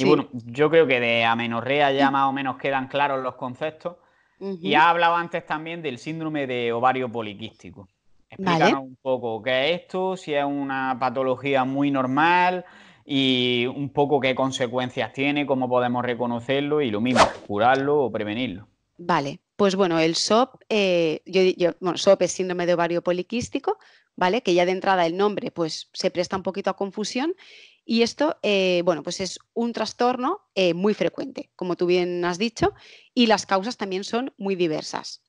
Y bueno, yo creo que de amenorrea ya más o menos quedan claros los conceptos. Y ha hablado antes también del síndrome de ovario poliquístico. Explícanos un poco qué es esto, si es una patología muy normal y un poco qué consecuencias tiene, cómo podemos reconocerlo y lo mismo, curarlo o prevenirlo. Vale, pues bueno, el SOP, eh, SOP es síndrome de ovario poliquístico, ¿vale? Que ya de entrada el nombre pues se presta un poquito a confusión y esto, eh, bueno, pues es un trastorno eh, muy frecuente, como tú bien has dicho, y las causas también son muy diversas.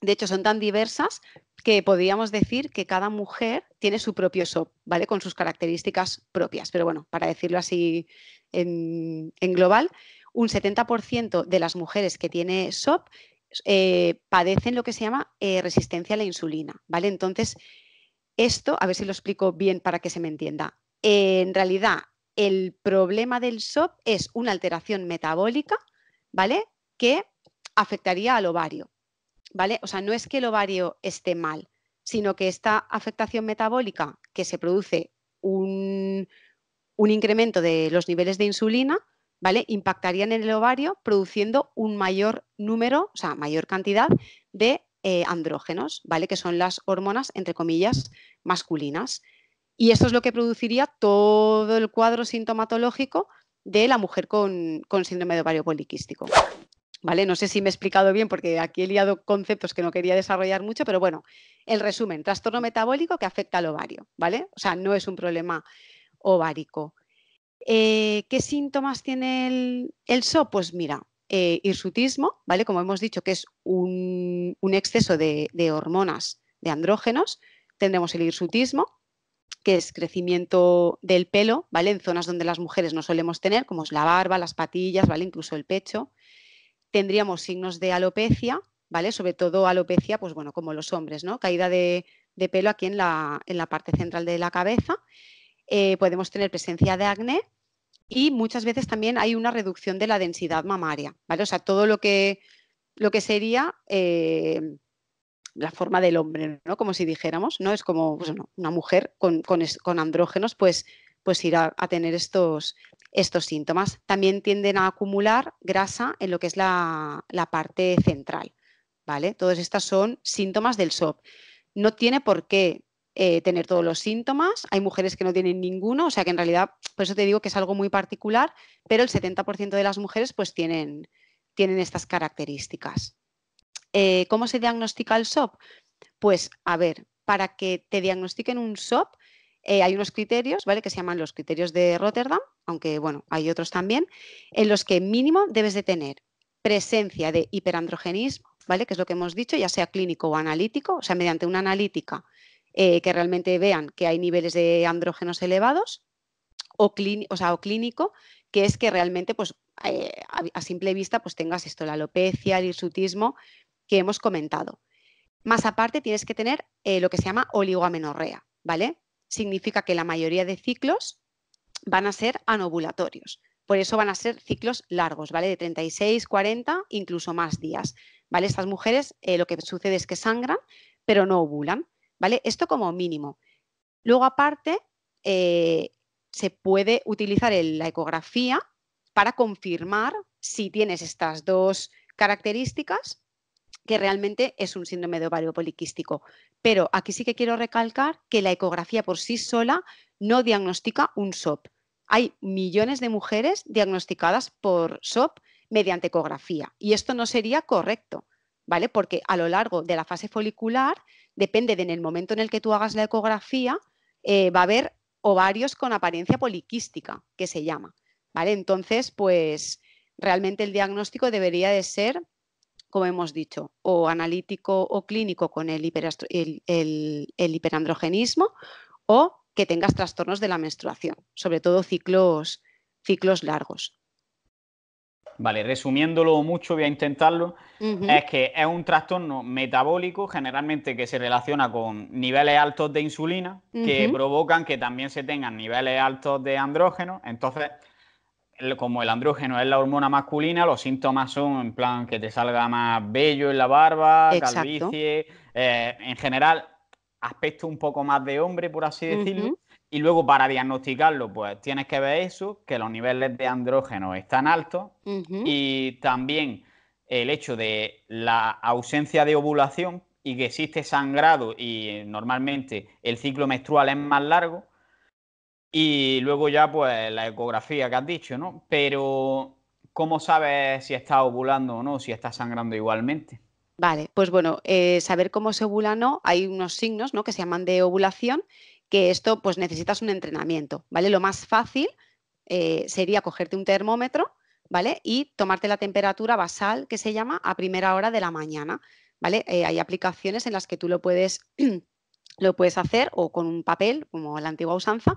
De hecho, son tan diversas que podríamos decir que cada mujer tiene su propio SOP, ¿vale? Con sus características propias. Pero bueno, para decirlo así en, global, un 70% de las mujeres que tiene SOP eh, padecen lo que se llama resistencia a la insulina, ¿vale? Entonces, esto, a ver si lo explico bien para que se me entienda. Eh, en realidad el problema del SOP es una alteración metabólica, ¿vale? Que afectaría al ovario, ¿vale? O sea, no es que el ovario esté mal, sino que esta afectación metabólica que se produce un, incremento de los niveles de insulina, ¿vale? en el ovario produciendo un mayor número, o sea, mayor cantidad de eh, andrógenos, ¿vale? Que son las hormonas, entre comillas, masculinas. Y esto es lo que produciría todo el cuadro sintomatológico de la mujer con, síndrome de ovario poliquístico. ¿Vale? No sé si me he explicado bien porque aquí he liado conceptos que no quería desarrollar mucho, pero bueno, el resumen, trastorno metabólico que afecta al ovario, ¿vale? O sea, no es un problema ovárico. Eh, ¿Qué síntomas tiene el, el Pues mira, eh, hirsutismo, ¿vale? Como hemos dicho, que es un, exceso de, de, hormonas de andrógenos, tendremos el hirsutismo, que es crecimiento del pelo, ¿vale? En zonas donde las mujeres no solemos tener, como es la barba, las patillas, ¿vale? Incluso el pecho. Tendríamos signos de alopecia, ¿vale? Sobre todo alopecia, pues bueno, como los hombres, ¿no? Caída de, pelo aquí en la, en la, parte central de la cabeza. Eh, podemos tener presencia de acné y muchas veces también hay una reducción de la densidad mamaria, ¿vale? O sea, todo lo que, lo que sería... Eh, la forma del hombre, ¿no? Como si dijéramos, ¿no? Es como pues una mujer con, andrógenos, pues, pues ir a, tener estos, estos síntomas. También tienden a acumular grasa en lo que es la, parte central, ¿vale? Todas estas son síntomas del SOP. No tiene por qué eh, tener todos los síntomas, hay mujeres que no tienen ninguno, o sea que en realidad, por eso te digo que es algo muy particular, pero el 70% de las mujeres pues tienen, tienen estas características. Eh, ¿Cómo se diagnostica el SOP? Pues, a ver, para que te diagnostiquen un SOP eh, hay unos criterios, ¿vale? Que se llaman los criterios de Rotterdam, aunque, bueno, hay otros también, en los que mínimo debes de tener presencia de hiperandrogenismo, ¿vale? Que es lo que hemos dicho, ya sea clínico o analítico, o sea, mediante una analítica eh, que realmente vean que hay niveles de andrógenos elevados, o, sea, o clínico, que es que realmente, pues, a, simple vista, pues tengas esto, la alopecia, el hirsutismo, que hemos comentado. Más aparte, tienes que tener eh, lo que se llama oligoamenorrea, ¿vale? Significa que la mayoría de ciclos van a ser anovulatorios. Por eso van a ser ciclos largos, ¿vale? De 36, 40, incluso más días, ¿vale? Estas mujeres eh, lo que sucede es que sangran, pero no ovulan, ¿vale? Esto como mínimo. Luego, aparte, eh, se puede utilizar la ecografía para confirmar si tienes estas dos características que realmente es un síndrome de ovario poliquístico. Pero aquí sí que quiero recalcar que la ecografía por sí sola no diagnostica un SOP. Hay millones de mujeres diagnosticadas por SOP mediante ecografía y esto no sería correcto, ¿vale? Porque a lo largo de la fase folicular, depende de en el momento en el que tú hagas la ecografía, eh, va a haber ovarios con apariencia poliquística, que se llama, ¿vale? Entonces, pues realmente el diagnóstico debería de ser como hemos dicho, o analítico o clínico con el, el, hiperandrogenismo o que tengas trastornos de la menstruación, sobre todo ciclos, ciclos largos. Vale, resumiéndolo mucho, voy a intentarlo. Es que es un trastorno metabólico, generalmente que se relaciona con niveles altos de insulina, que provocan que también se tengan niveles altos de andrógeno. Entonces, como el andrógeno es la hormona masculina, los síntomas son en plan que te salga más bello en la barba, calvicie, eh, en general aspecto un poco más de hombre, por así decirlo. Y luego para diagnosticarlo, pues tienes que ver eso, que los niveles de andrógeno están altos y también el hecho de la ausencia de ovulación y que existe sangrado y eh, normalmente el ciclo menstrual es más largo, y luego ya, pues, la ecografía que has dicho, ¿no? Pero, ¿cómo sabes si está ovulando o no, si está sangrando igualmente? Vale, pues bueno, eh, saber cómo se ovula no, hay unos signos, ¿no? Que se llaman de ovulación, que esto, pues, necesitas un entrenamiento, ¿vale? Lo más fácil eh, sería cogerte un termómetro, ¿vale? Y tomarte la temperatura basal, que se llama, a primera hora de la mañana, ¿vale? Eh, hay aplicaciones en las que tú lo puedes, lo puedes hacer o con un papel, como la antigua usanza,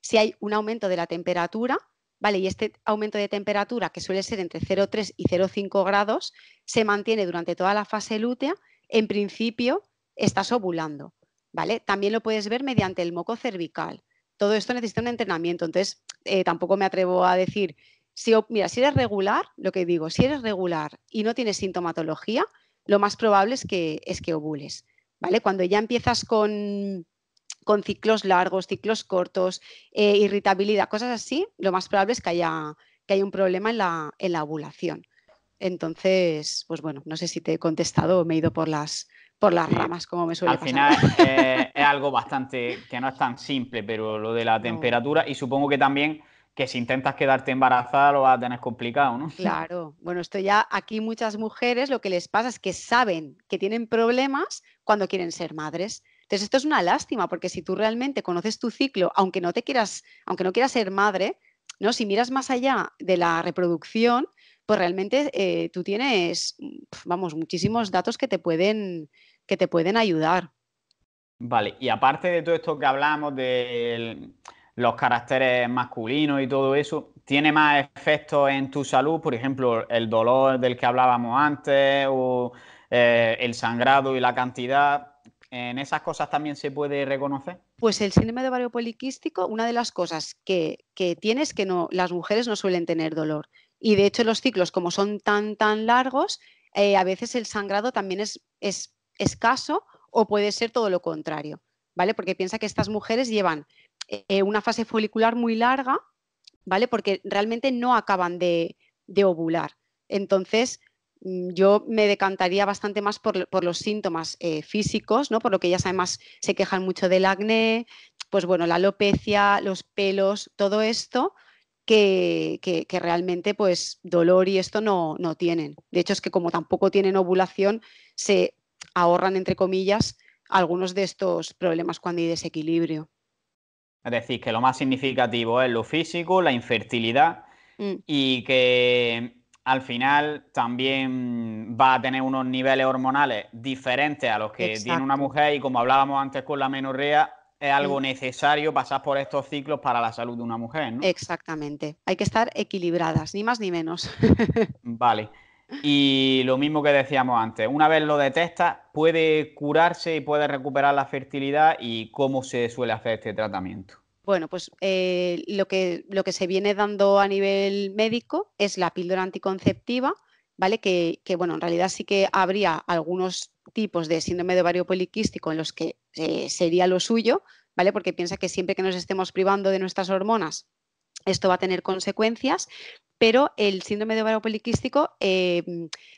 si hay un aumento de la temperatura, ¿vale? Y este aumento de temperatura, que suele ser entre 0,3 y 0,5 grados, se mantiene durante toda la fase lútea, en principio estás ovulando, ¿vale? También lo puedes ver mediante el moco cervical. Todo esto necesita un entrenamiento, entonces eh, tampoco me atrevo a decir, si, mira, si eres regular, lo que digo, si eres regular y no tienes sintomatología, lo más probable es que, es que ovules, ¿vale? Cuando ya empiezas con con ciclos largos, ciclos cortos, eh, irritabilidad, cosas así, lo más probable es que haya, que haya un problema en la, en ovulación. Entonces, pues bueno, no sé si te he contestado o me he ido por las, por las ramas, como me suele Al final eh, es algo bastante que no es tan simple, pero lo de la temperatura y supongo que también que si intentas quedarte embarazada lo vas a tener complicado, ¿no? Claro, bueno, esto ya aquí muchas mujeres lo que les pasa es que saben que tienen problemas cuando quieren ser madres. Entonces, esto es una lástima, porque si tú realmente conoces tu ciclo, aunque no te quieras, aunque no quieras ser madre, ¿no? Si miras más allá de la reproducción, pues realmente eh, tú tienes, vamos, muchísimos datos que te pueden, que te pueden ayudar. Vale, y aparte de todo esto que hablamos de los caracteres masculinos y todo eso, ¿tiene más efecto en tu salud? Por ejemplo, el dolor del que hablábamos antes o eh, el sangrado y la cantidad. ¿En esas cosas también se puede reconocer? Pues el síndrome de ovario poliquístico, una de las cosas que, tiene es que no, las mujeres no suelen tener dolor. Y de hecho los ciclos, como son tan, tan largos, eh, a veces el sangrado también es, escaso o puede ser todo lo contrario, ¿vale? Porque piensa que estas mujeres llevan eh, una fase folicular muy larga, ¿vale? Porque realmente no acaban de ovular. Entonces, Mm, yo me decantaría bastante más por, los síntomas eh, físicos, ¿no? por lo que ya además se quejan mucho del acné, pues bueno, la alopecia, los pelos, todo esto que, realmente pues dolor y esto no, tienen. De hecho es que como tampoco tienen ovulación, se ahorran, entre comillas, algunos de estos problemas cuando hay desequilibrio. Es decir, que lo más significativo es lo físico, la infertilidad mm. y que al final también va a tener unos niveles hormonales diferentes a los que tiene una mujer y como hablábamos antes con la menorrea, es algo necesario pasar por estos ciclos para la salud de una mujer, Exactamente. Hay que estar equilibradas, ni más ni menos. vale. Y lo mismo que decíamos antes, una vez lo detecta, puede curarse y puede recuperar la fertilidad y cómo se suele hacer este tratamiento. Bueno, pues eh, lo, que, se viene dando a nivel médico es la píldora anticonceptiva, ¿vale? Que, bueno, en realidad sí que habría algunos tipos de síndrome de ovario poliquístico en los que eh, sería lo suyo, ¿vale? Porque piensa que siempre que nos estemos privando de nuestras hormonas, esto va a tener consecuencias, pero el síndrome de ovario poliquístico eh,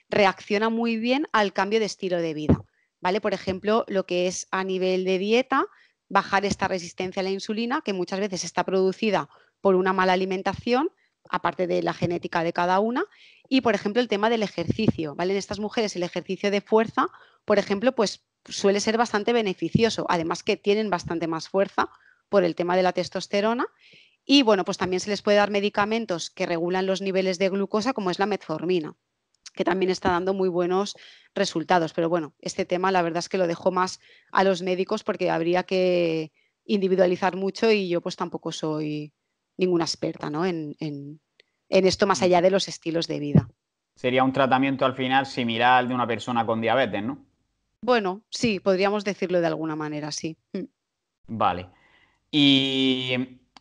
reacciona muy bien al cambio de estilo de vida, ¿vale? Por ejemplo, lo que es a nivel de dieta, bajar esta resistencia a la insulina, que muchas veces está producida por una mala alimentación, aparte de la genética de cada una, y por ejemplo el tema del ejercicio, ¿vale? En estas mujeres el ejercicio de fuerza, por ejemplo, pues suele ser bastante beneficioso, además que tienen bastante más fuerza por el tema de la testosterona y bueno, pues también se les puede dar medicamentos que regulan los niveles de glucosa como es la metformina que también está dando muy buenos resultados. Pero bueno, este tema la verdad es que lo dejo más a los médicos porque habría que individualizar mucho y yo pues tampoco soy ninguna experta ¿no? en, en esto más allá de los estilos de vida. Sería un tratamiento al final similar al de una persona con diabetes, ¿no? Bueno, sí, podríamos decirlo de alguna manera, sí. Mm. Vale. Y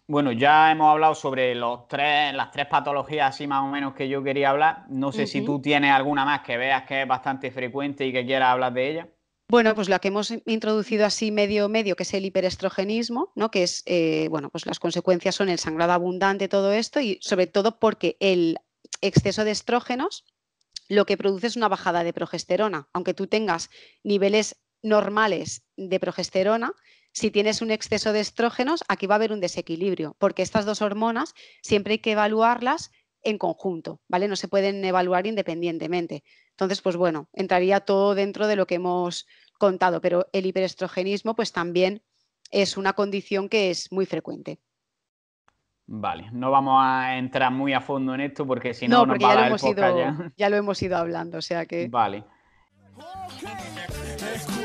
bueno, ya hemos hablado sobre los las tres patologías así más o menos que yo quería hablar. No sé si tú tienes alguna más que veas que es bastante frecuente y que quieras hablar de ella. Bueno, pues la que hemos introducido así medio medio, que es el hiperestrogenismo, ¿no? Que es, eh, bueno, pues las consecuencias son el sangrado abundante, todo esto, y sobre todo porque el exceso de estrógenos lo que produce es una bajada de progesterona. Aunque tú tengas niveles normales de progesterona, si tienes un exceso de estrógenos, aquí va a haber un desequilibrio, porque estas dos hormonas siempre hay que evaluarlas en conjunto, ¿vale? No se pueden evaluar independientemente. Entonces, pues bueno, entraría todo dentro de lo que hemos contado, pero el hiperestrogenismo pues también es una condición que es muy frecuente. Vale, no vamos a entrar muy a fondo en esto porque si no, nos va a lo hemos ido, ya lo hemos ido hablando, o sea que... Vale